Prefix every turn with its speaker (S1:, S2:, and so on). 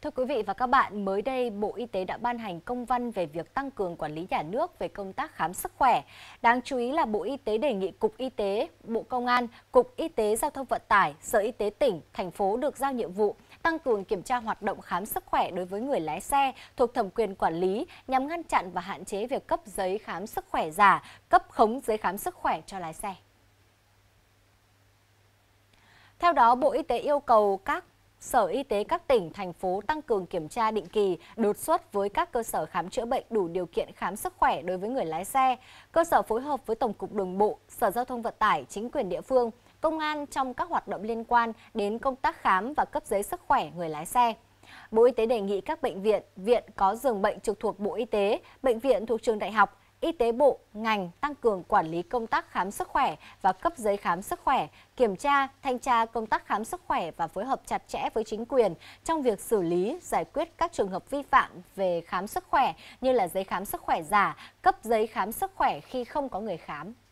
S1: Thưa quý vị và các bạn, mới đây Bộ Y tế đã ban hành công văn về việc tăng cường quản lý nhà nước về công tác khám sức khỏe. Đáng chú ý là Bộ Y tế đề nghị Cục Y tế, Bộ Công an, Cục Y tế Giao thông Vận tải, Sở Y tế tỉnh, thành phố được giao nhiệm vụ tăng cường kiểm tra hoạt động khám sức khỏe đối với người lái xe thuộc thẩm quyền quản lý nhằm ngăn chặn và hạn chế việc cấp giấy khám sức khỏe giả, cấp khống giấy khám sức khỏe cho lái xe. Theo đó, Bộ Y tế yêu cầu các Sở Y tế các tỉnh, thành phố tăng cường kiểm tra định kỳ, đột xuất với các cơ sở khám chữa bệnh đủ điều kiện khám sức khỏe đối với người lái xe, cơ sở phối hợp với Tổng cục Đường bộ, Sở Giao thông Vận tải, chính quyền địa phương, công an trong các hoạt động liên quan đến công tác khám và cấp giấy sức khỏe người lái xe. Bộ Y tế đề nghị các bệnh viện, viện có giường bệnh trực thuộc Bộ Y tế, bệnh viện thuộc trường đại học, Y tế Bộ, ngành tăng cường quản lý công tác khám sức khỏe và cấp giấy khám sức khỏe, kiểm tra, thanh tra công tác khám sức khỏe và phối hợp chặt chẽ với chính quyền trong việc xử lý, giải quyết các trường hợp vi phạm về khám sức khỏe như là giấy khám sức khỏe giả, cấp giấy khám sức khỏe khi không có người khám.